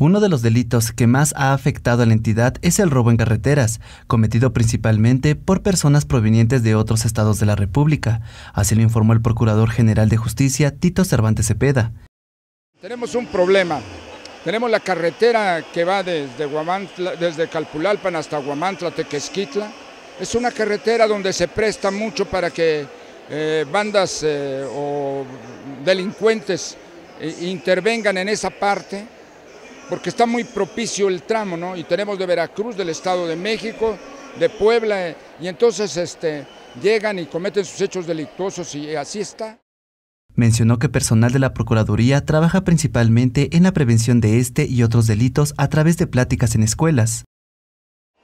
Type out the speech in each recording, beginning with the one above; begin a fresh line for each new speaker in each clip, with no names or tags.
Uno de los delitos que más ha afectado a la entidad es el robo en carreteras, cometido principalmente por personas provenientes de otros estados de la República, así lo informó el Procurador General de Justicia Tito Cervantes Cepeda.
Tenemos un problema. Tenemos la carretera que va desde, desde Calpulalpan hasta Huamantla, Tequesquitla. Es una carretera donde se presta mucho para que eh, bandas eh, o delincuentes eh, intervengan en esa parte porque está muy propicio el tramo, ¿no? Y tenemos de Veracruz, del Estado de México, de Puebla, y entonces este, llegan y cometen sus hechos delictuosos y así está.
Mencionó que personal de la Procuraduría trabaja principalmente en la prevención de este y otros delitos a través de pláticas en escuelas.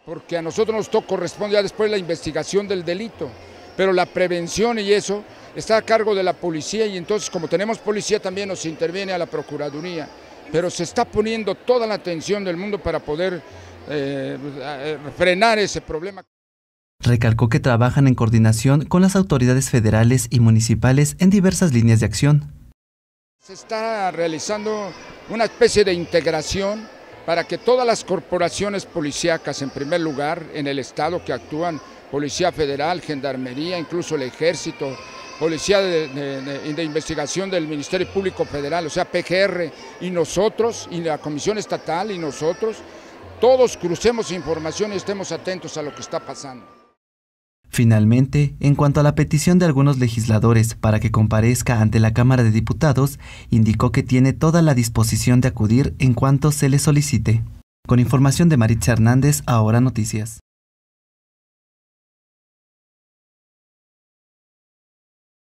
Porque a nosotros nos toca, corresponde ya después la investigación del delito, pero la prevención y eso está a cargo de la policía y entonces como tenemos policía también nos interviene a la Procuraduría pero se está poniendo toda la atención del mundo para poder eh, eh, frenar ese problema.
Recalcó que trabajan en coordinación con las autoridades federales y municipales en diversas líneas de acción.
Se está realizando una especie de integración para que todas las corporaciones policíacas, en primer lugar, en el Estado que actúan, Policía Federal, Gendarmería, incluso el Ejército, Policía de, Investigación del Ministerio Público Federal, o sea, PGR, y nosotros, y la Comisión Estatal, y nosotros, todos crucemos información y estemos atentos a lo que está pasando.
Finalmente, en cuanto a la petición de algunos legisladores para que comparezca ante la Cámara de Diputados, indicó que tiene toda la disposición de acudir en cuanto se le solicite. Con información de Maritza Hernández, ahora noticias.